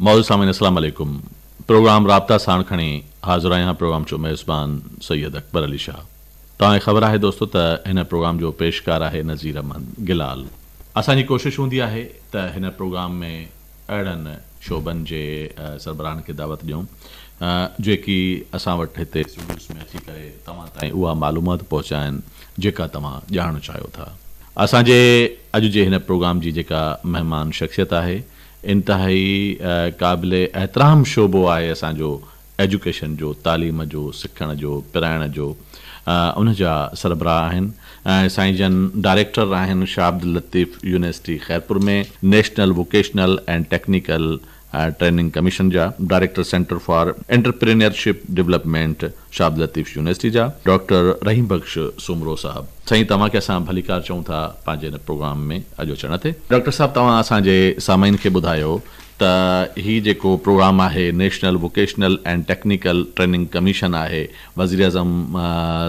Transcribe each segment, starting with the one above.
मौजूद सामिन असलम प्रोग्राम हाज़िर आहियां सैयद अकबर अली शाह तव्हांखे ख़बर आहे दोस्तो त हिन प्रोग्राम जो पेशकार आहे नज़ीर अहमद गिलाल असांजी कोशिशि हूंदी आहे त हिन प्रोग्राम में अहिड़नि शोभनि जे सरबराहनि खे दावत ॾियूं जेकी असां वटि हिते स्टूडियोस में अची करे तव्हां ताईं उहा मालूमात पहुचाइनि जेका तव्हां ॼाणणु चाहियो था असांजे अॼु जे हिन प्रोग्राम जी जेका महिमान शख़्सियत आहे इंतिहाई क़ाबिल एतिराम शोबो आहे असांजो एजुकेशन जो तालीम जो सिखण जो पिराइण जो उनजा सरबराह आहिनि ऐं साईं जन डायरेक्टर आहिनि अब्दुल लतीफ़ यूनिवर्सिटी ख़ैरपुर में national vocational and technical training uh, commission जा director centre for entrepreneurship development शाब लतीफ़ यूनिवर्सिटी जा डॉक्टर रहीम बख्श सुमरो साहब तमा के असां भलीकार चऊं था पंहिंजे प्रोग्राम में अॼु अचण ते डॉक्टर साहिबु असा जे सामाइन के बुधायो त ही जेको प्रोग्राम आहे national vocational and technical training commission आहे वज़ीर अज़म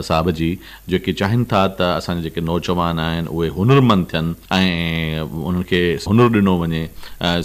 साहब जी जेके चाहिनि था त असांजा जेके नौजवान आहिनि उहे हुनरमंद थियनि ऐं उन्हनि खे हुनुरु ॾिनो वञे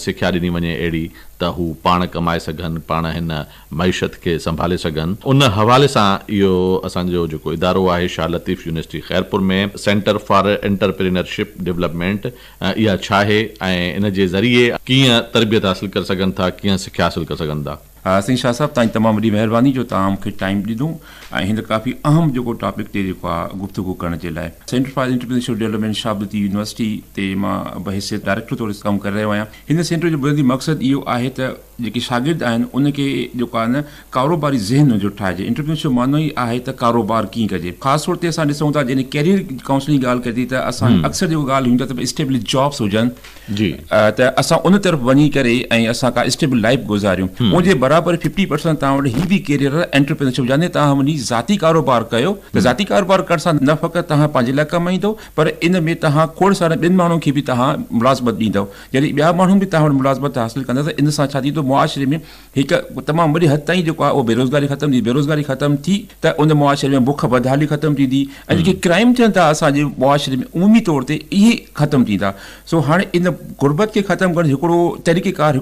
सिख्या ॾिनी वञे अहिड़ी त हू पाण कमाए सघनि पाण हिन महिषत खे संभाले सघनि उन हवाले सां इहो असांजो जेको इदारो आहे शाह लतीफ़ यूनिवर्सिटी ख़ैरपुर में सेंटर फॉर एंटरप्रीनरशिप डेवलपमेंट इहा छा आहे ऐं इन जे ज़रिए कीअं तरबियत हासिल करे सघनि था कीअं सिखिया हासिल करे सघनि था हा साईं शाह साहिबु तव्हांजी तमामु वॾी महिरबानी जो तव्हां मूंखे टाइम ॾिनो ऐं हिन काफ़ी अहम जेको टॉपिक ते जेको आहे गुफ़्तगु करण जे लाइ सेंटर फॉर इंटरनेशनल डेवलपमेंट शाबती यूनिवर्सिटी ते मां बहिसियत डायरेक्टर तौरु कमु करे रहियो आहियां हिन सेंटर जो बुनियादी मक़सदु इहो आहे त जेके शागिर्द आहिनि उनखे जेको आहे न कारोबारी ज़हन जो ठाहिजे इंटरनेशनल मानो ई आहे त कारोबार कीअं कजे ख़ासि तौर ते असां ॾिसूं था जॾहिं कैरियर काउंसलिंग ॻाल्हि कजे थी त असां अक्सर जेको ॻाल्हि हूंदी आहे त जॉब्स हुजनि जी त असां उन तरफ़ वञी करे ऐं असां का स्टेबल लाइफ गुज़ारियूं बदिलि बराबर फिफ्टी परसेंट तव्हां वटि ही बी कैरियर एंटरप्रेन्योरशिप यानी तव्हां वञी ज़ाती कारोबार कयो हम्म। ज़ाती कारोबार कर सां न फ़क़ति तव्हां पंहिंजे लाइ पर इन में तव्हां खोड़ सारा ॿिनि माण्हुनि खे बि तव्हां मुलाज़मत ॾींदव जॾहिं ॿिया माण्हू बि तव्हां मुलाज़मत हासिलु कंदा इन सां मुआशरे में एक तमाम वॾे हद ताईं जेको आहे बेरोज़गारी खत्म थी बेरोज़गारी खत्म थी तो उन मुआशरे में बुख बदहाली खत्म थींदी ऐं जेके क्राइम हम्म। थियनि था मुआशरे में उमी तौर ते इहे ख़तमु थींदा सो हाणे इन गुरबत खे ख़तमु करणु हिकिड़ो तरीक़ेकार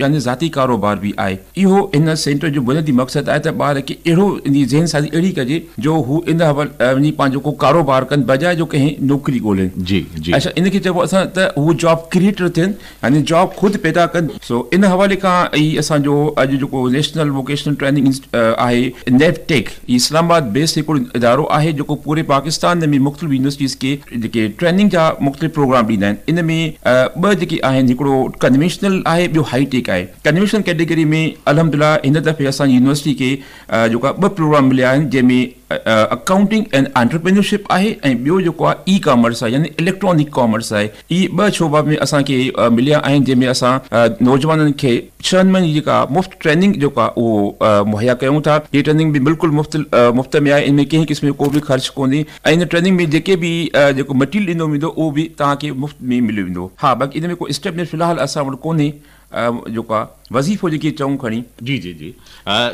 यानी ज़ाती कारोबार भी आहे आहे इहो इन सेंटर जो बुनियादी मक़सदु आहे त ॿार खे अहिड़ो ज़हन साज़ी अहिड़ी कजे जो हू इन वञी पंहिंजो को कारोबार कनि बजाए जो कंहिं नौकिरी ॻोल्हनि जी जी अच्छा इनखे चइबो असां त हू जॉब क्रिएटर थियनि यानी जॉब ख़ुदि पैदा कनि सो इन हवाले खां ई असांजो अॼु जेको नेशनल वोकेशनल ट्रेनिंग आहे नेपटेक इस्लामाबाद बेस्ड हिकिड़ो इदारो आहे जेको पूरे पाकिस्तान में मुख़्तलिफ़ यूनिवर्सिटीज़ खे जेके ट्रेनिंग जा मुख़्तलिफ़ प्रोग्राम ॾींदा आहिनि इन में ॿ जेके आहिनि हिकिड़ो कन्वेंशनल आहे ॿियो हाईटेक आहे कन्वेंशनल कैटेगरी में अलहमदुल्ला दफ़े अस यूनिवर्सिटी के जो प्रोग्राम मिलिया आहिनि अकाउंटिंग एंड एंटरप्रेन्योरशिप है बो जो ई कॉमर्स है यानी इलेक्ट्रॉनिक कॉमर्स है ये ब शोबा में अस मिलिया जैमें अस नौजवान के छह छहनि महीने जी मुफ़्त ट्रेनिंग जो आहे मुहैया क्यों था ये ट्रेनिंग भी बिल्कुल मुफ़्त मुफ़्त में आहे इनमें में क़िस्म को भी ख़र्च को इन ट्रेनिंग में जेके भी जेको मटीरियल ॾिनो वेंदो उहो मुफ़्त में मिली वो हाँ बाक़ी इनमें कोई स्टेप में फ़िलहालु असां जेको आहे वज़ीफ़ो जेके चऊं खणी जी जी जी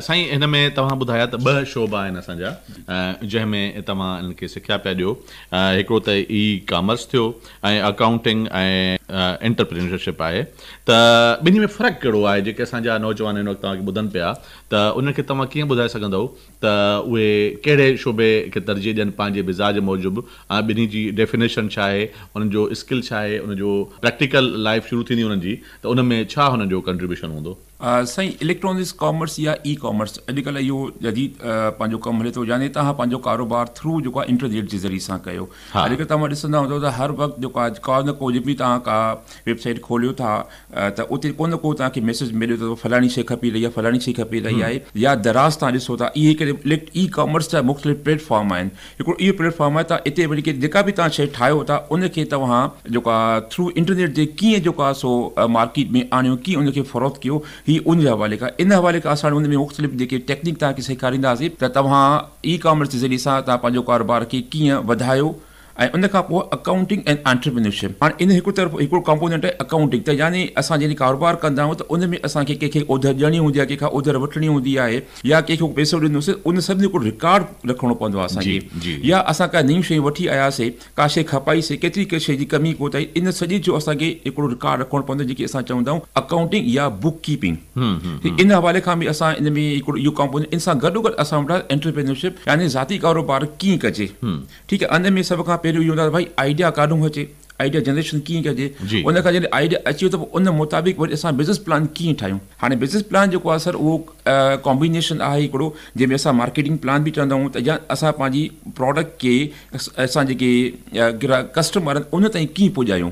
साईं हिन में तव्हां ॿुधाया त ॿ शोभा आहिनि असांजा जंहिंमें तव्हां हिनखे सिखिया पिया ॾियो हिकिड़ो त ई कामर्स थियो ऐं अकाउंटिंग ऐं एंटरप्रिन्यरशिप आहे त ॿिन्ही में फ़र्क़ु कहिड़ो आहे जेके असांजा नौजवान हिन वक़्तु तव्हांखे ॿुधनि पिया त उनखे तव्हां कीअं ॿुधाए सघंदव त उहे कहिड़े शोबे खे तरजीह ॾियनि पंहिंजे मिज़ाज मूजिबि ऐं ॿिन्ही जी डेफिनेशन छा आहे उन्हनि जो स्किल छा आहे उनजो प्रैक्टिकल लाइफ शुरू थींदी हुननि जी त उन में छा हुननि जो कंट्रीब्यूशन हूंदो साईं इलेक्ट्रॉनिक्स कॉमर्स या ई कॉमर्स अॼुकल्ह इहो जदीद पंहिंजो कमु हले थो यानी तव्हां पंहिंजो कारोबार थ्रू जेको आहे इंटरनेट जे ज़रिए सां कयो अॼुकल्ह तव्हां ॾिसंदा हूंदव त हर वक़्तु जेको आहे का न को जेकी तव्हां का वेबसाइट खोलियो था त उते को न को तव्हांखे मैसेज मिले त फलाणी शइ खपी रही आहे फलाणी शइ खपी रही हम्म। आहे या दराज़ तव्हां ॾिसो था इहे करे ई कॉमर्स जा मुख़्तलिफ़ प्लेटफॉर्म आहिनि हिकिड़ो इहो प्लेटफॉर्म आहे तव्हां हिते वञी करे जेका बि तव्हां शइ ठाहियो था उनखे तव्हां जेको आहे थ्रू इंटरनेट जे कीअं जेको आहे सो मार्केट में आणियो कीअं उनखे फ़रोख़्त कयो ही उन जे हवाले खां इन हवाले खां असां उन में मुख़्तलिफ़ जेके टेक्निक तव्हांखे सेखारींदासीं त तव्हां ई कॉमर्स जे ज़रिए सां तव्हां पंहिंजो कारोबार खे कीअं वधायो અને કા પો એકાઉન્ટિંગ એન્ડ એન્ટરપ્રિનેરશિપ આને એક તરફ એક કોમ્પોનન્ટ છે એકાઉન્ટિંગ એટલે આસા જેની کاروبار કરદામ તો ઉનમે આસા કે કે ઓધર જણી હોજે કે ઓધર વટણી હોદી આયે કે પૈસો દેન ઉન સબને કો રિકાર્ડ લખણો પંજો આસા કે કે આસા કા નયમ શે વઠી આયસે કાશે ખપાઈ સે કતરી કે શેજી કમી કોતય ઇન સજે જો આસા કે એકડો રિકાર્ડ લખણો પંજો જે કે આસા ચાહું તો એકાઉન્ટિંગ يا બુક કીપિંગ હમ હમ ઇન حوالے કામે આસા ઇનમે એક કો યુ કોમ્પોનન્ટ ઇનસા ગડગડ આસા એન્ટરપ્રિનેરશિપ એટલે જાતી کاروبار કી કજે હમ ઠીક હે અнде મે સબ કા પેલું યોજના ભાઈ આઈડિયા કાઢું હશે आइडिया जनरेशन कीअं कजे उन खां जॾहिं आइडिया अचे त पोइ उन मुताबिक़ वरी असां बिज़नेस प्लान कीअं ठाहियूं हाणे बिज़नेस प्लान जेको आहे सर उहो कॉम्बिनेशन आहे हिकिड़ो जंहिंमें असां मार्केटिंग प्लान बि चवंदा आहियूं त या असां पंहिंजी प्रोडक्ट खे असां जेके ग्राहक कस्टमर आहिनि उन ताईं कीअं पुॼायूं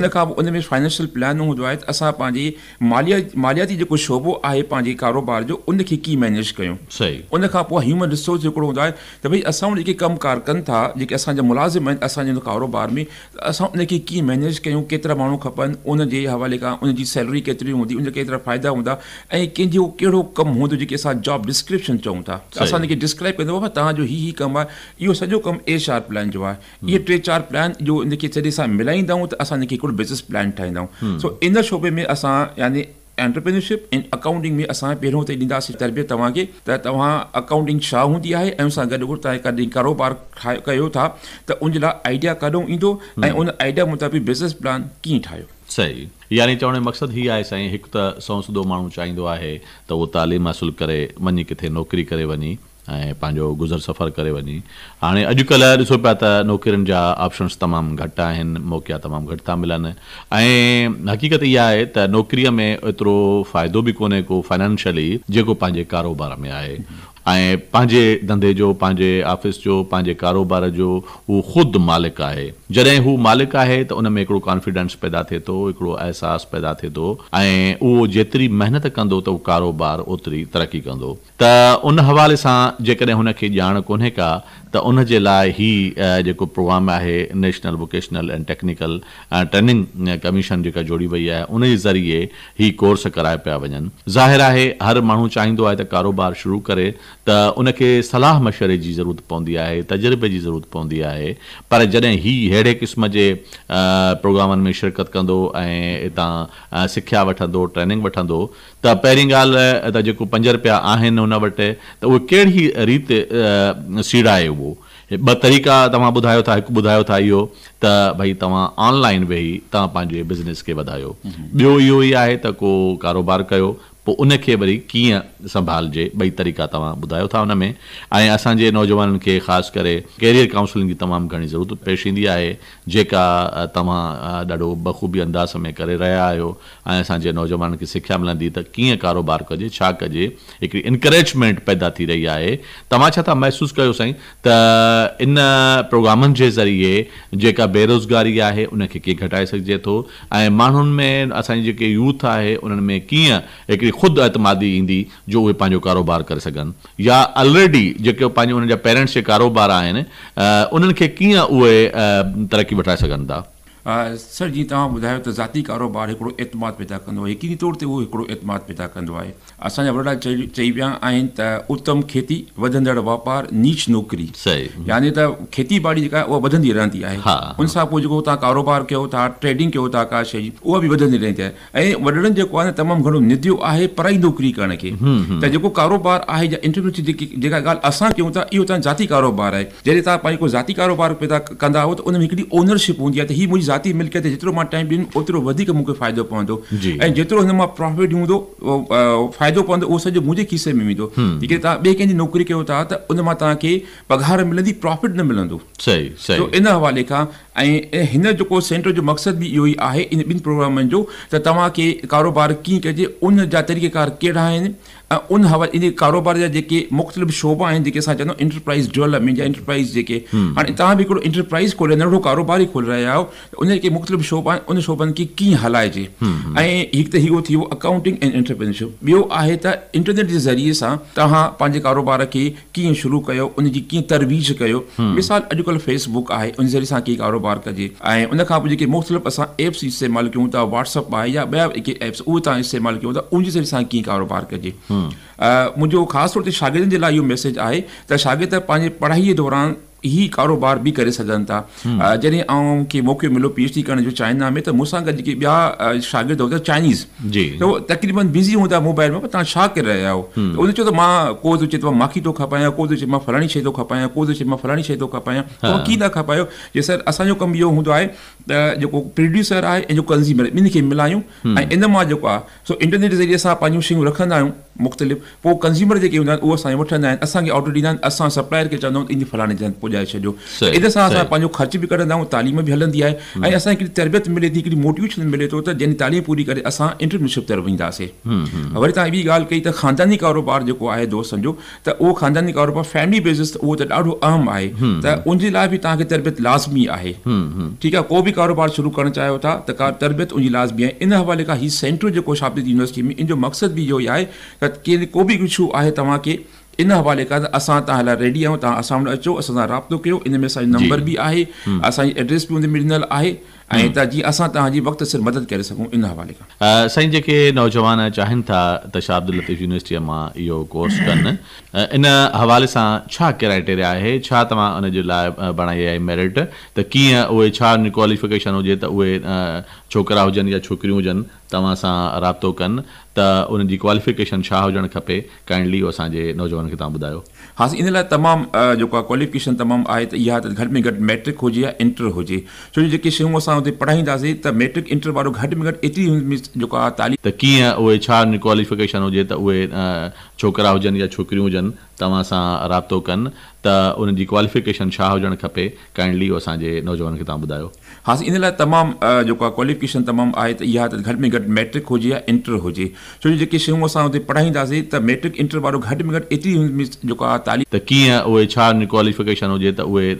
उन खां पोइ उन में फाइनेंशियल प्लान हूंदो आहे त असां पंहिंजे मालिया मालियाती जेको शोबो आहे पंहिंजे कारोबार जो उनखे कीअं मैनेज कयूं सही खां पोइ ह्यूमन रिसोर्स हिकिड़ो हूंदो आहे त भई असां वटि जेके कम कार कनि था जेके असांजा मुलाज़िम आहिनि असांजे कारोबार में असां तरीक़े कीअं मैनेज कयूं केतिरा माण्हू खपनि उन जे हवाले खां उन जी सैलरी केतिरी हूंदी उनजा केतिरा फ़ाइदा हूंदा ऐं कंहिंजो कहिड़ो कमु हूंदो जेके असां जॉब डिस्क्रिप्शन चऊं था असां हुनखे डिस्क्राइब कंदो बाबा तव्हांजो हीउ हीउ कमु आहे इहो सॼो कमु एच आर प्लान जो आहे हम्म। इहे टे चार प्लान जो हिनखे जॾहिं असां मिलाईंदा आहियूं त असां हिनखे हिकिड़ो बिज़नेस प्लान ठाहींदा आहियूं सो इन शोबे में असां यानी एंटरप्रीरशिप इन अकाउंटिंग में असां पहिरियों त ॾींदासीं तरबियत तव्हांखे त तव्हां अकाउंटिंग छा हूंदी आहे ऐं हुन सां गॾु गॾु तव्हां कॾहिं कारोबार ठाहे कयो था त उन जे लाइ आइडिया कॾहिं ईंदो ऐं उन आइडिया मुताबिक़ बिज़नेस प्लान कीअं ठाहियो सही यानी चवण जो मक़सदु हीअ आहे साईं हिकु त सौ सूदो माण्हू चाहींदो आहे त उहो तालीम हासिलु करे वञी किथे नौकिरी करे वञी ऐं पंहिंजो गुज़र सफ़र करे वञे हाणे अॼुकल्ह ॾिसो पिया त नौकिरियुनि जा ऑप्शन्स तमामु घटि आहिनि मौकिया तमामु घटि था मिलनि ऐं हक़ीक़त इहा आहे त नौकिरीअ में एतिरो फ़ाइदो बि कोन्हे को फाइनेंशियली जेको पंहिंजे कारोबार में आहे ऐं पंहिंजे धंधे जो पंहिंजे ऑफ़िस जो पंहिंजे कारोबार जो उहो ख़ुदि मालिक आहे जॾहिं हू मालिक आहे त उन में हिकिड़ो कॉन्फिडेंस पैदा थिए थो हिकिड़ो अहसासु पैदा थिए थो ऐं उहो जेतिरी महिनत कंदो त उहो कारोबार ओतिरी तरक़ी कंदो त उन हवाले सां जेकॾहिं हुनखे ॼाण कोन्हे का उन जे लाइ ई जेको प्रोग्राम आहे national vocational and technical training commission जेका जोड़ी वई आहे उन जे ज़रिए ई कोर्स कराए पिया वञनि ज़ाहिर आहे हर माण्हू चाहींदो आहे त कारोबार शुरू करे त उनखे सलाह मशवरे जी ज़रूरत पवंदी आहे तजुर्बे जी ज़रूरत पवंदी आहे पर जॾहिं ही अहिड़े क़िस्म जे प्रोग्रामनि में शिरकत कंदो ऐं हितां सिखिया वठंदो ट्रेनिंग वठंदो त पहिरीं ॻाल्हि त जेको पंज रुपया आहिनि हुन वटि त उहे कहिड़ी रीति सीड़ाए उहो ॿ तरीक़ा तव्हां ॿुधायो था हिकु ॿुधायो था इहो त भई तव्हां ऑनलाइन वेही तव्हां पंहिंजे बिज़नेस खे वधायो ॿियो इहो ई आहे त को कारोबार कयो पोइ उनखे वरी कीअं संभालिजे ॿई तरीक़ा तव्हां ॿुधायो था में ऐं असांजे नौजवाननि खे ख़ासि करे कैरियर काउंसलिंग जी तमामु घणी ज़रूरत पेश ईंदी आहे जेका तव्हां ॾाढो बख़ूबी अंदाज़ में करे रहिया आहियो ऐं असांजे नौजवाननि खे सिखिया मिलंदी त कीअं कारोबार कजे छा कजे हिकिड़ी इनकरेजमेंट पैदा थी रही आहे तव्हां छा था महसूसु कयो साईं त इन प्रोग्रामनि जे ज़रिए जेका बेरोज़गारी आहे उनखे कीअं घटाए सघिजे थो ऐं माण्हुनि में असांजी जेके यूथ आहे उन्हनि में कीअं हिकिड़ी ख़ुदि अतमादी ईंदी जो उहे पंहिंजो कारोबार करे सघनि या ऑलरेडी जेके पंहिंजो उन्हनि जा पेरेंट्स जे कारोबार आहिनि उन्हनि खे कीअं उहे तरक़ी वठाए सघनि था सर जीअं तव्हां ॿुधायो त ज़ाती कारोबार हिकिड़ो एतमाद पैदा कंदो आहे यकीनी तौर ते उहो हिकिड़ो एतमाद पैदा कंदो आहे असांजा वॾा चई चई विया आहिनि त उत्तम खेती वधंदड़ वापारु नीच नौकिरी यानी त खेती बाड़ी जेका उहा वधंदी रहंदी आहे उन सां पोइ जेको तव्हां कारोबार कयो था ट्रेडिंग कयो था का शइ जी उहा बि वधंदी रहंदी आहे ऐं वॾनि जेको आहे न तमामु घणो निधियो आहे पराई नौकिरी करण खे त जेको कारोबार आहे या इंटरव्यू जेकी जेका ॻाल्हि असां कयूं था इहो तव्हां जाती कारोबार आहे जॾहिं तव्हां पंहिंजो ज़ाती कारोबार पैदा कंदा आहियो त उन में हिकिड़ी ओनरशिप हूंदी आहे त हीअ मुंहिंजी ज़ाती मिल्कियत जेतिरो मां टाइम ॾियां ओतिरो वधीक मूंखे फ़ाइदो पवंदो ऐं जेतिरो हिन मां प्रॉफिट हूंदो फ़ाइदो पवंदो उहो सॼो मुंहिंजे खीसे में वेंदो जेके तव्हां ॿिए कंहिंजी नौकिरी कयो था त उन मां तव्हांखे पघार मिलंदी प्रॉफिट न मिलंदो इन हवाले खां ऐं हिन जेको सेंटर जो मक़सदु बि इहो ई आहे इन ॿिनि प्रोग्रामनि जो त तव्हांखे कारोबार कीअं कजे उन जा तरीक़ेकार कहिड़ा आहिनि उन हवा इन कारोबार जा जेके मुख़्तलिफ़ शोबा आहिनि जेके असां इंटरप्राइज़ डेवलपमेंट या इंटरप्राइज़ जेके हाँ तव्हां बि इंटरप्राइज़ खोल नंढो कारोबार ही खोल रहा आहियो उन जेके मुख़्तलिफ़ शोबा उन शोबनि खे कीअं हलाइजे हम्म। ऐं हिकु त इहो थी अकाउंटिंग ऐं एंटरप्रेन्योरशिप ॿियो आहे इंटरनेट के ज़रिए सां कारोबार खे कीअं शुरू कयो उनजी कीअं तरवीज कर हम्म। मिसाल अॼुकल्ह फेसबुक है उन ज़रिए सां कीअं कारोबार कजे उनके उन खां मुख़्तलिफ़ असां एप्स इस्तेमाल क्यों था व्हाट्सअप है या ॿिया एप्स उहे इस्तेमाल क्यों कयूं था उनजे ज़रिए सां कीअं कारोबार कजे मुंहिंजो ख़ासि तौर ते शागिर्दनि जे लाइ इहो मैसेज आहे त शागिर्द पंहिंजे पढ़ाईअ दौरानि ई कारोबार बि करे सघनि था जॾहिं अऊं मूंखे मौको मिलियो पी एच डी करण जो चाइना में त मूं गॾु जेके ॿिया शागिर्द चाइनीज़ उहो तकरीबन बिज़ी हूंदा मोबाइल में तव्हां छा करे रहिया आहियो उन चओ त मां को थो चए थो माखी थो खपायां को थो चए मां फलाणी शइ थो खपायां को थो चए मां फलाणी शइ थो खपायां कीअं था खपायो जे सर असांजो कमु इहो हूंदो आहे त जेको प्रोड्यूसर आहे ऐं कंज़्यूमर ॿिन्ही खे मिलायूं ऐं इन मां सो इंटरनेट ज़रिए असां पंहिंजूं मुख़्तलिफ़ पोइ कंज़्यूमर जेके हूंदा आहिनि उहे असांजे वठंदा आहिनि असांखे ऑडर ॾींदा आहिनि असां सप्लायर खे चवंदा आहियूं इन फलाणे पुॼाए छॾियो इन सां असां पंहिंजो ख़र्च बि कढंदा आहियूं तालीम बि हलंदी आहे ऐं असांखे हिकिड़ी तरबियत मिले थी हिकिड़ी मोटिवेशन मिले थो त जंहिंजी तालीम पूरी करे असां इंटर्नशिप ते वेंदासीं वरी तव्हां ॿी ॻाल्हि कई त ख़ानदानी कारोबार जेको आहे दोस्तनि जो त उहो ख़ानदानी कारोबार फैमिली बेसिस उहो त ॾाढो अहम आहे त उन जे लाइ बि तव्हांखे तरबियत लाज़मी आहे ठीकु आहे को बि कारोबार शुरू करणु चाहियो था त का तरबियत उनजी लाज़मी आहे इन हवाले खां हीउ सेंटर जेको शाब्दी यूनिवर्सिटी में इन जो मक़सदु बि इहो ई आहे त केरु को बि इशू आहे तव्हांखे इन हवाले का त असां रेडी आहियूं तव्हां असां अचो असां सां राब्तो इन में नंबर भी आहे हम्म। असांजी एड्रेस बि हुन में ॾिनल ऐं त जीअं असां तव्हांजी वक़्तु सिर मदद करे सघूं इन हवाले खां साईं जेके नौजवान चाहिनि था त शादुल लतीफ़ यूनिवर्सिटीअ मां इहो कोर्स कनि इन हवाले सां छा क्राइटेरिया आहे छा तव्हां उन जे लाइ बणाई आहे मेरिट त कीअं उहे छा उन क्वालिफिकेशन हुजे त उहे छोकिरा हुजनि या छोकिरियूं हुजनि तव्हां सां राब्तो कनि त उन जी क्वालिफिकेशन छा हुजणु खपे काइंडली उहो असांजे नौजवान खे तव्हां ॿुधायो हा इन लाइ तमामु जेको आहे क्वालिफिकेशन तमामु आहे त इहा त घटि में घटि मैट्रिक हुजे या इंटर हुजे छो जो जेके शयूं असां हुते पढ़ाईंदासीं त मैट्रिक इंटर वारो घटि में घटि एतिरी जेको आहे तालीम त कीअं उहे छा क्वालिफिकेशन हुजे त उहे छोकिरा हुजनि या छोकिरियूं हुजनि तव्हां सां राबितो कनि त उन्हनि जी क्वालिफिकेशन छा हुजणु खपे काइंडली उहो असांजे नौजवान खे तव्हां ॿुधायो हा इन लाइ तमामु जेको आहे क्वालीफिकेशन तमामु आहे त इहा त घटि में घटि मैट्रिक हुजे या इंटर हुजे छो जो जेके शयूं असां हुते पढ़ाईंदासीं त मैट्रिक इंटर वारो घटि में घटि एतिरी जेको आहे तालीम त कीअं उहे छा क्वालिफिकेशन हुजे त उहे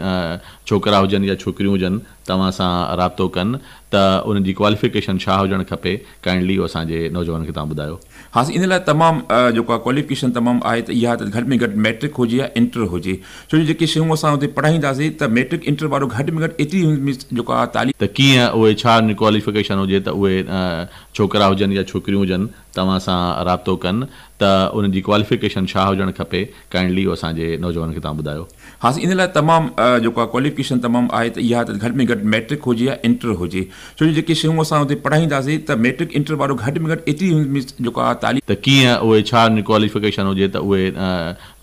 छोकिरा हुजनि या छोकिरियूं हुजनि तव्हां सां राब्तो कनि त उन्हनि जी छा हुजणु खपे काइंडली असांजे नौजवान खे तव्हां हा इन लाइ तमामु जेको आहे क्वालिफिकेशन तमामु आहे त इहा त घटि में घटि मैट्रिक हुजे या इंटर हुजे छो जो जेके शयूं असां हुते पढ़ाईंदासीं त इंटर वारो घटि में घटि एतिरी जेको आहे तालीम त कीअं उहे छा क्वालीफिकेशन हुजे त उहे छोकिरा हुजनि या छोकिरियूं हुजनि त जी क्वालिफिकेशन छा हुजणु खपे काइंडली उहो असांजे नौजवान खे तव्हां ॿुधायो हा सि इन लाइ तमामु जेको आहे क्वालिफिकेशन तमामु आहे त इहा त घटि में घटि मैट्रिक हुजे या इंटर हुजे छो जो जेके शयूं असां हुते पढ़ाईंदासीं त मैट्रिक इंटर वारो घटि में घटि एतिरी जेको आहे तालीम त कीअं उहे छा क्वालिफिकेशन हुजे त उहे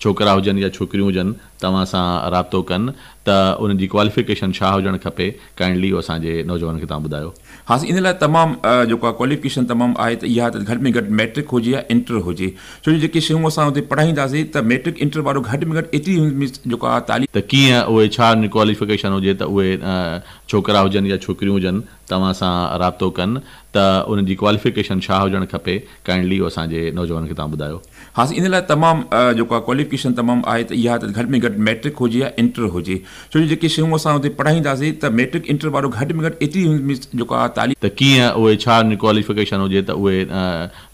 छोकिरा हुजनि या छोकिरियूं हुजनि तव्हां सां राब्तो कनि त जी क्वालिफिकेशन छा हुजणु खपे काइंडली उहो असांजे नौजवान खे तव्हां ॿुधायो हा इन लाइ तमामु जेको आहे क्वालिफिकेशन तमामु आहे त इहा त घटि में घटि मैट्रिक हुजे या इंटर हुजे छो जो जेके शयूं असां हुते पढ़ाईंदासीं त मैट्रिक इंटर वारो घटि में घटि एतिरी जेको आहे तालीम त कीअं उहे छा क्वालिफिकेशन हुजे त उहे छोकिरा हुजनि या छोकिरियूं हुजनि तव्हां सां राबितो कनि त उन्हनि जी क्वालिफिकेशन छा हुजणु खपे काइंडली उहो असांजे नौजवान खे तव्हां ॿुधायो हा इन लाइ तमामु जेको आहे क्वालिफिकेशन तमामु आहे त इहा त घटि में घटि मैट्रिक हुजे या इंटर हुजे छो जो जेके शयूं असां हुते पढ़ाईंदासीं त मैट्रिक इंटर वारो घटि में घटि एतिरी जेको आहे तालीम त कीअं उहे छा क्वालिफिकेशन हुजे त उहे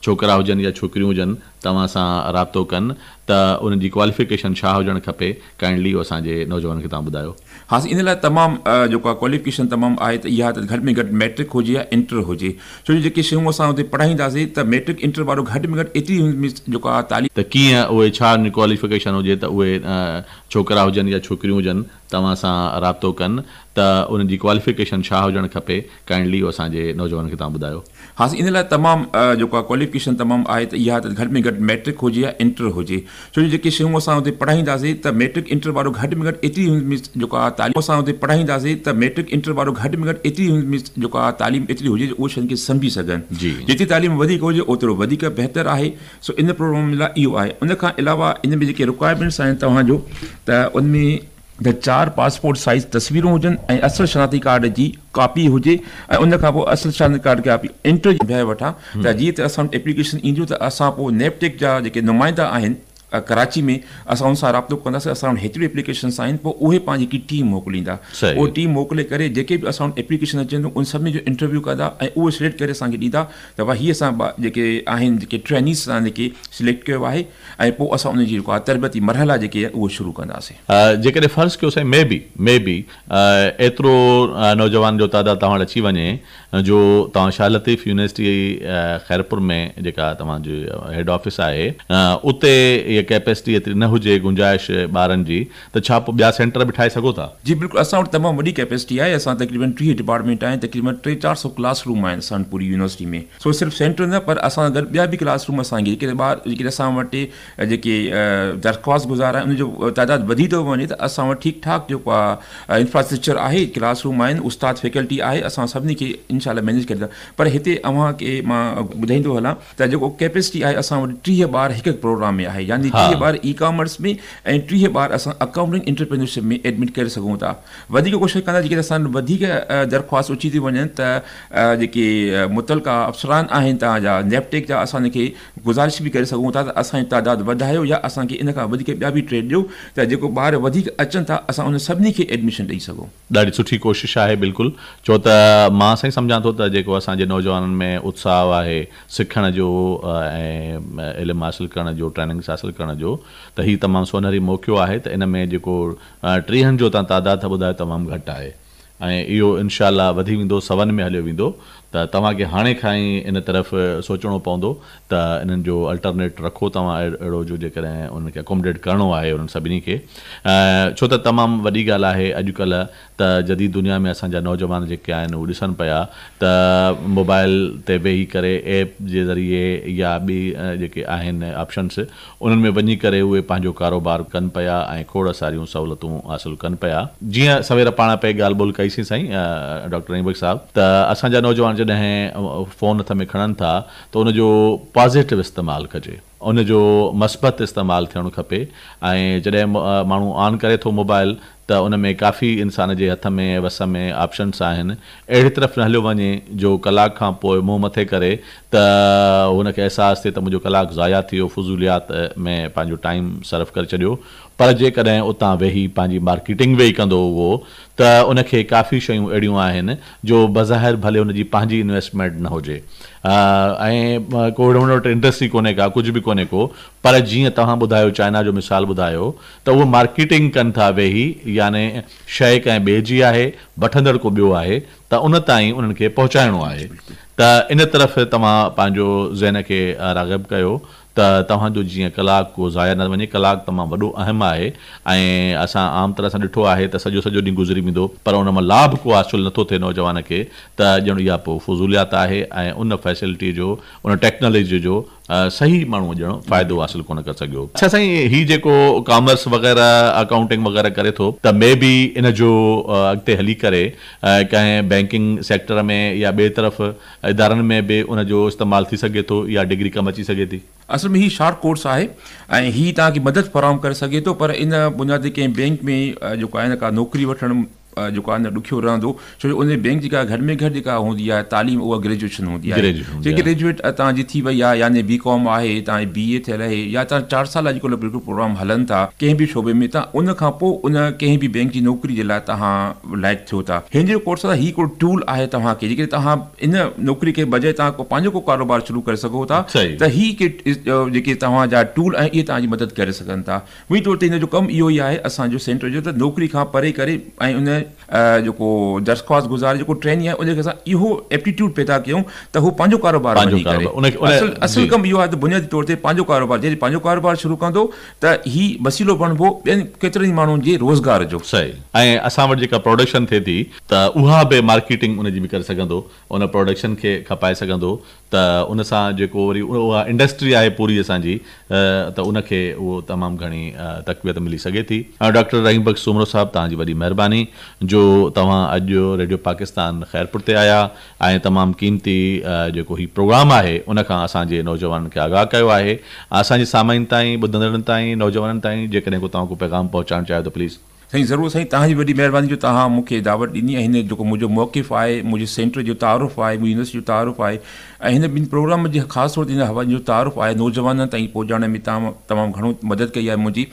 छोकिरा हुजनि या छोकिरियूं हुजनि तव्हां सां राबितो कनि त जी क्वालिफिकेशन छा हुजणु खपे काइंडली उहो असांजे नौजवान खे तव्हां ॿुधायो हा इन लाइ तमामु जेको आहे क्वालिफिकेशन तमामु आहे त इहा त घटि में घटि मैट्रिक हुजे या इंटर हुजे छो जो जेके शयूं असां हुते पढ़ाईंदासीं त इंटर वारो घटि में घटि एतिरी जेको आहे तालीम त कीअं उहे छा क्वालीफिकेशन हुजे त उहे छोकिरा हुजनि या छोकिरियूं हुजनि तव्हां त उन्हनि जी क्वालिफिकेशन छा हुजणु खपे काइंडली उहो असांजे नौजवान खे तव्हां ॿुधायो हा इन लाइ तमामु जेको आहे क्वालिफिकेशन तमामु आहे त इहा त घटि में घटि मैट्रिक हुजे या इंटर हुजे छो जो जेके शयूं असां हुते पढ़ाईंदासीं त मैट्रिक इंटर वारो घटि में घटि एतिरी जेको आहे तालीम असां हुते पढ़ाईंदासीं त मैट्रिक इंटर वारो घटि में घटि एतिरी हूंदमिस जेको आहे तालीम एतिरी हुजे उहो शयुनि खे सम्झी सघनि जी जेतिरी तालीम वधीक हुजे ओतिरो वधीक बहितरु आहे सो इन प्रोग्राम लाइ इहो आहे उनखां अलावा इन में जेके रिक्वायरमेंट्स आहिनि तव्हांजो त उनमें त चारि पासपोर्ट साइज़ तस्वीरूं हुजनि ऐं असल शनाती कार्ड जी कापी हुजे ऐं उनखां पोइ असल शनाती कार्ड जी इंटरव्यू वठां त जीअं त असां वटि एप्लीकेशन ईंदियूं त असां पोइ नेपटेक जा जेके नुमाइंदा आहिनि कराची में असां हुन सां कंदासीं असां वटि एप्लीकेशन आहिनि पोइ उहे पंहिंजी टीम मोकिलींदा उहो टीम मोकिले करे जेके बि असां वटि एप्लीकेशन अचनि थियूं उन सभिनी जो इंटरव्यू कंदा ऐं उहे सिलेक्ट करे असांखे ॾींदा त भई हीअ असां जेके आहिनि जेके ट्रेनिस जेके सिलेक्ट कयो आहे ऐं पोइ असां उनजी जेको आहे तरबती मरहला जेके आहे शुरू कंदासीं जेकॾहिं फर्ज़ु कयोसीं मे बी मे बी एतिरो नौजवान जो तइदादु तव्हां वटि अची वञे जो तव्हां शाह लतीफ़ यूनिवर्सिटी ख़ैरपुर में जेका तव्हांजो हेड ऑफिस आहे उते इहा कैपेसिटी एतिरी न हुजे गुंजाइश ॿारनि जी जी त छा पोइ ॿिया सेंटर बि ठाहे सघो था बिल्कुलु असां वटि तमामु वॾी कैपेसिटी आहे असां तक़रीबन टीह डिपार्टमेंट आहिनि तक़रीबन टे चारि सौ क्लासरूम आहिनि असां पूरी यूनिवर्सिटी में सो सिर्फ़ु सेंटर न पर असां ॿिया बि क्लासरूम असांखे जेके ॿार जेके असां वटि जेके दरख़्वास्त गुज़ार आहिनि उनजो तइदादु वधी थो वञे त असां वटि ठीकु ठाकु जेको आहे इंफ्रास्ट्रक्चर आहे क्लासरूम आहिनि उस्ताद फैकल्टी आहे असां सभिनी खे मैनेज करे था पर हिते अव्हांखे मां ॿुधाईंदो हलां त जेको कैपेसिटी आहे असां वटि टीह ॿार हिकु प्रोग्राम में आहे यानी टीह ॿार ई कॉमर्स में ऐं टीह ॿार असां अकाउंटिंग एंटरप्रिनरशिप में एडमिट करे सघूं था वधीक कोशिशि कंदा जेकॾहिं असां वधीक दरख़्वास्त उची थी वञनि त जेके मुतलका अफ़सरान आहिनि तव्हांजा नैपटेक जा असां हिनखे गुज़ारिश बि करे सघूं था त असांजी तइदादु वधायो या असांखे इन खां वधीक ॿिया बि ट्रेड ॾियो त जेको ॿार वधीक अचनि था असां उन सभिनी खे एडमिशन ॾेई सघूं ॾाढी सुठी कोशिशि आहे बिल्कुलु छो त मां साईं सम्झा थो त जेको असांजे नौजवाननि में उत्साह आहे सिखण जो ऐं इल्मु हासिलु करण जो ट्रेनिंग्स हासिलु कयूं करण जो त हीउ तमामु सोनरी मौक़ियो आहे त इन में जेको टीहनि जो तव्हां तइदादु ॿुधायो तमामु घटि आहे ऐं इहो इनशा वधी वेंदो सवन में हलियो वेंदो त तव्हांखे हाणे खां ई इन तरफ़ सोचणो पवंदो त इन्हनि जो अल्टरनेट रखो तव्हां अहिड़ो जो जेकॾहिं उनखे एकोमडेट करिणो आहे उन्हनि सभिनी खे ऐं छो त तमामु वॾी ॻाल्हि आहे अॼुकल्ह त जदी दुनिया में असांजा नौजवान जेके आहिनि उहे ॾिसनि पिया त मोबाइल ते वेही करे ऐप जे ज़रिए या ॿी जेके आहिनि ऑप्शन्स उन्हनि में वञी करे उहे पंहिंजो कारोबार कनि पिया ऐं खोड़ सारियूं सहूलियतूं हासिलु कनि पिया जीअं सवेर पाण पे ॻाल्हि ॿोल कईसीं साईं डॉक्टर अबक साहिबु त असांजा नौजवान जॾहिं फोन हथ में खणनि था त उनजो पॉज़िटिव इस्तेमालु कजे उनजो मस्बत इस्तेमालु थियणु खपे ऐं जॾहिं माण्हू ऑन करे थो मोबाइल त उन में काफ़ी इंसान जे हथ में वस में ऑप्शन्स आहिनि अहिड़ी तरफ़ न हलियो वञे जो कलाक खां पोइ मुंहुं मथे करे त हुनखे अहसासु थिए त मुंहिंजो कलाकु ज़ाया थी वियो फज़ूलियात में पंहिंजो टाइम सर्फ करे छॾियो पर जेकॾहिं उतां वेही पंहिंजी मार्केटिंग वेही कंदो उहो त उनखे काफ़ी शयूं अहिड़ियूं आहिनि जो बज़ाहिर भले हुनजी पंहिंजी इन्वेस्टमेंट न हुजे ऐं को हुन वटि इंट्रस्ट कोन्हे का कुझु बि कोन्हे को पर जीअं तव्हां ॿुधायो चाइना जो मिसाल ॿुधायो त उहो मार्केटिंग कनि था वेही याने शइ कंहिं ॿिए जी आहे वठंदड़ को ॿियो आहे त उन ताईं उन्हनि खे पहुचाइणो आहे त इन तरफ़ तव्हां पंहिंजो ज़हन खे रागब कयो त तव्हांजो जीअं कलाकु को ज़ाया न वञे कलाकु तमामु वॾो अहम आहे ऐं असां आम तरह सां ॾिठो आहे त सॼो सॼो ॾींहुं गुज़री वेंदो पर उन मां लाभ को हासिलु नथो थिए नौजवान खे त ॼण इहा पोइ फज़ूलियात आहे ऐं उन फैसिलिटी जो उन टेक्नोलॉजी जो सही माण्हू ॼणो फ़ाइदो हासिलु कोन करे सघियो साईं हीउ जेको कॉमर्स वग़ैरह अकाउंटिंग वग़ैरह करे थो त मे बि इन जो अॻिते हली करे कंहिं बैंकिंग सेक्टर में या ॿिए तरफ़ इदारनि में बि उन जो इस्तेमालु थी सघे थो या डिग्री कमु अची सघे थी असल में हीउ शॉट कोर्स आहे ऐं हीउ तव्हांखे मदद फराहम करे सघे थो पर इन बुनियादी कंहिं बैंक में जेको आहे न का नौकिरी वठणु जेको आहे न ॾुखियो रहंदो छो जो उन बैंक जेका घटि में घटि जेका हूंदी आहे तालीम उहा ग्रेजुएशन हूंदी आहे जेकी ग्रेजुएट तव्हांजी थी वई आहे यानी बी कॉम आहे तव्हांजी बी ए थियल आहे या तव्हां चारि साल अॼुकल्ह प्रोग्राम हलनि था कंहिं बि शोबे में त खां पोइ उन कंहिं बि बैंक जी नौकिरी जे लाइ तव्हां लाइक थियो था हिन जो कोर्स आहे हीउ हिकिड़ो टूल आहे तव्हांखे जेके तव्हां इन नौकिरी खे बजाए तव्हां पंहिंजो को कारोबार शुरू करे सघो था त इहे के जेके तव्हांजा टूल आहिनि इहे तव्हांजी मदद करे सघनि था मुंहिंजी तौर ते हिन जो कमु इहो ई आहे असांजो सेंटर जो त नौकिरी खां परे करे ऐं उन जेको गुज़ार जेको ट्रेनिंग आहे उनखे असां इहो एप्टीट्यूड पैदा कयूं त हू पंहिंजो कारोबार कमु इहो आहे त बुनियादी तौर ते पंहिंजो कारोबार जॾहिं पंहिंजो कारोबार शुरू कंदो त ही वसीलो बणबो ॿियनि केतिरनि ई माण्हुनि जे रोज़गार जो सही ऐं असां वटि जेका प्रोडक्शन थिए थी त उहा बि मार्केटिंग उनजी बि करे सघंदो उन प्रोडक्शन खे खपाए सघंदो त उन सां जेको वरी उहा इंडस्ट्री आहे पूरी असांजी त उनखे उहो तमामु घणी तकबियत मिली सघे थी ऐं डॉक्टर रहीम बख्श सुमरो साहिबु तव्हांजी वॾी महिरबानी जो तव्हां अॼु रेडियो पाकिस्तान ख़ैरपुर ते आया ऐं तमामु क़ीमती जेको हीउ प्रोग्राम आहे उन खां असांजे नौजवाननि खे आगाह कयो आहे असांजे सामाइन ताईं ॿुधंदड़नि ताईं नौजवाननि ताईं जेकॾहिं को तव्हां को पैगाम पहुचाइणु चाहियो त प्लीज़ साईं ज़रूरु साईं तव्हांजी वॾी महिरबानी जो तव्हां मूंखे दावत ॾिनी ऐं हिन जेको मुंहिंजो मौक़िफ़ आहे मुंहिंजे सेंटर जो तारुफ़ आहे मुंहिंजी यूनिवर्सिटी जो तारुफ़ आहे ऐं हिन ॿिनि प्रोग्राम जे ख़ासि तौर ते हिन हवा जो तारुफ़ आहे नौजवाननि ताईं पहुचाइण में तव्हां तमामु घणो मदद कई आहे मुंहिंजी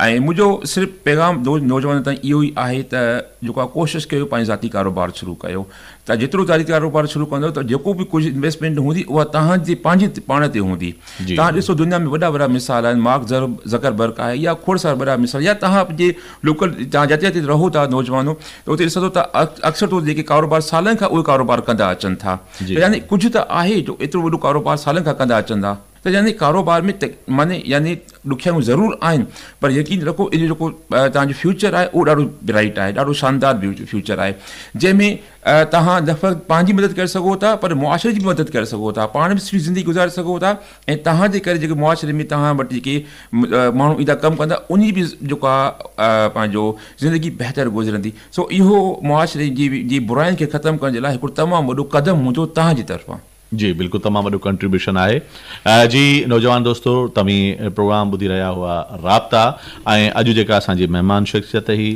ऐं मुंहिंजो सिर्फ़ु पैगाम नौजवान ताईं इहो ई आहे त जेको आहे कोशिशि कयो पंहिंजी ज़ाती कारोबार शुरू कयो त जेतिरो ज़ाती कारोबार शुरू कंदो त जेको बि कुझु इंवेस्टमेंट हूंदी उहा तव्हांजी पंहिंजी पाण ते हूंदी तव्हां ॾिसो दुनिया में वॾा वॾा मिसाल आहिनि मार्क ज़र ज़कर बर्क आहे या खोड़ सार वॾा मिसाल या तव्हां पंहिंजे लोकल तव्हां जिते जिते रहो था नौजवान उते ॾिसंदो त अक्सर तो जेके कारोबार सालनि खां उहे कारोबार कंदा अचनि था यानी कुझु त आहे जो एतिरो वॾो कारोबार सालनि खां कंदा अचनि था त यानी कारोबार में त माने यानी ॾुखियाऊं ज़रूरु आहिनि पर यकीन रखो इहो जेको तव्हांजो फ्यूचर आहे उहो ॾाढो ब्राइट आहे ॾाढो शानदार फ्यूचर आहे जंहिंमें तव्हां दफ़र पंहिंजी मदद करे सघो था पर मुआशरे जी बि मदद करे सघो था पाण बि सुठी ज़िंदगी गुज़ारे सघो था ऐं तव्हांजे करे जेके मुआशरे में तव्हां वटि जेके माण्हू ईंदा कमु कंदा उनजी बि जेको आहे पंहिंजो ज़िंदगी बहितर गुज़रंदी सो इहो मुआशरे जी जी बुराइनि खे ख़तमु करण जे लाइ हिकिड़ो तमामु वॾो क़दमु हूंदो तव्हांजे तरफ़ां जी बिल्कुल तमाम वो कंट्रीब्यूशन है जी नौजवान दोस्तों तमी प्रोग्राम ॿुधी रहा हुआ राबता अज अॼु जेका मेहमान शख़्सियत ही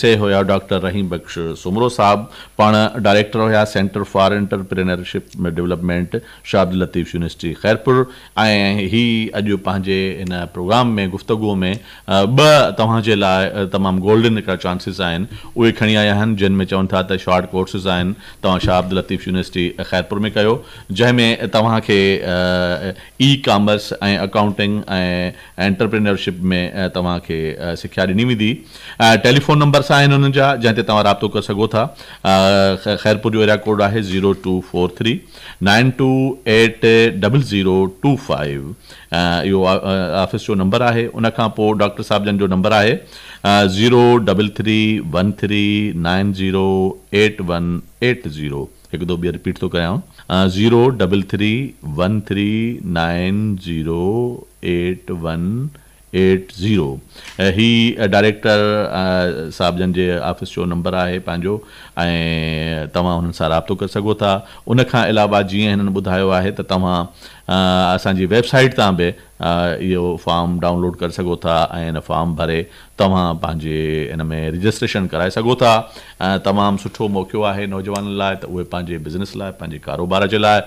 से हुआ डॉक्टर रहीम बख्श सुमरो साहब पा डायरेक्टर हुआ सेंटर फॉर एंटरप्रेनरशिप में डेवलपमेंट शाद लतीफ़ यूनिवर्सिटी ख़ैरपुर ही अज पंहिंजे इन प्रोग्राम में गुफ़्तगु में ब तवे लाइ गोल्डन चांसिस आहिनि आया जिनमें जिन में था शॉर्ट कोर्सिस आहिनि तव्हां लतीफ़ यूनिवर्सिटी ख़ैरपुर में जैमें तवा के ई कॉमर्स ए अकाउंटिंग ऐं एंटरप्रेन्योरशिप में के सिख्या दिनी वी टेलीफोन नंबर्स आहिनि हुननि जा जंहिं ते था ख़ैरपुर जो एरिया कोड है zero two four three nine two eight double zero two five यो ऑफिस जो नंबर है उन डॉक्टर साहब जन जो नंबर है zero double three one three nine zero eight one eight zero एक दो बी रिपीट तो कयांव zero double three one three nine zero eight one eight zero ही डायरेक्टर जन जे ऑफिस जो नंबर आहे पंहिंजो ऐं तव्हां हुननि सां राब्तो करे सघो था उनखां अलावा जीअं हिननि ॿुधायो आहे त तव्हां असांजी वेबसाइट तां बि इहो फॉर्म डाउनलोड करे सघो था ऐं इन फॉर्म भरे तव्हां पंहिंजे इन में रजिस्ट्रेशन कराए सघो था तमामु सुठो मौक़ो आहे नौजवाननि लाइ त उहे पंहिंजे बिज़नेस लाइ पंहिंजे कारोबार जे लाइ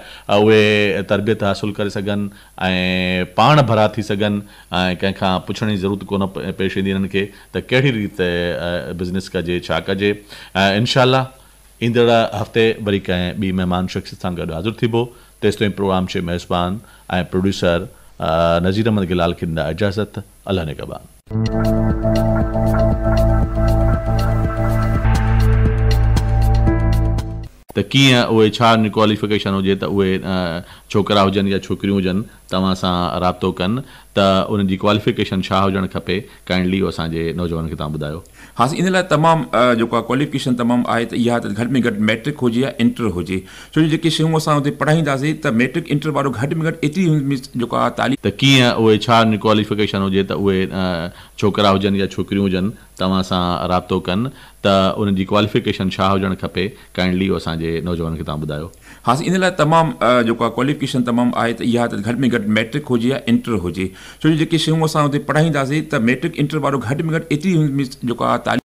उहे तरबियत हासिलु करे सघनि ऐं पाण भरा थी सघनि ऐं कंहिंखां पुछण जी ज़रूरत कोन पेश ईंदी हिननि खे त कहिड़ी रीति बिज़नेस कजे छा कजे ऐं इनशा ईंदड़ हफ़्ते वरी कंहिं ॿी महिमान शख़्स सां गॾु हाज़ुरु थीबो तेसि ताईं प्रोग्राम जे मेज़बान ऐं प्रोड्यूसर नज़ीर अहमद गिलाल खे ॾींदा इजाज़त अलाह अल त कीअं उहे छा हुन क्वालिफिकेशन हुजे त उहे छोकिरा हुजनि या छोकिरियूं हुजनि तव्हां सां राबितो कनि त उन्हनि जी क्वालिफिकेशन छा हुजणु खपे काइंडली उहो असांजे नौजवान खे तव्हां ॿुधायो हा इन लाइ तमामु जेको आहे क्वालीफिकेशन तमामु आहे त इहा त घटि में घटि मैट्रिक हुजे या इंटर हुजे छो जो जेके शयूं असां हुते पढ़ाईंदासीं त इंटर वारो घटि में घटि एतिरी जेको आहे तालीम त कीअं उहे छा क्वालीफिकेशन हुजे त उहे छोकिरा हुजनि या छोकिरियूं हुजनि तव्हां सां कनि त उन्हनि जी छा हुजणु खपे काइंडली असांजे नौजवान खे तव्हां हाँ इन लाइ तमामु जेको आहे क्वालिफिकेशन तमामु आहे त इहा त में घट मैट्रिक हो या इंटर हुजे छो जो जेके शयूं असां हुते मैट्रिक इंटर वो घट में घट एतिरी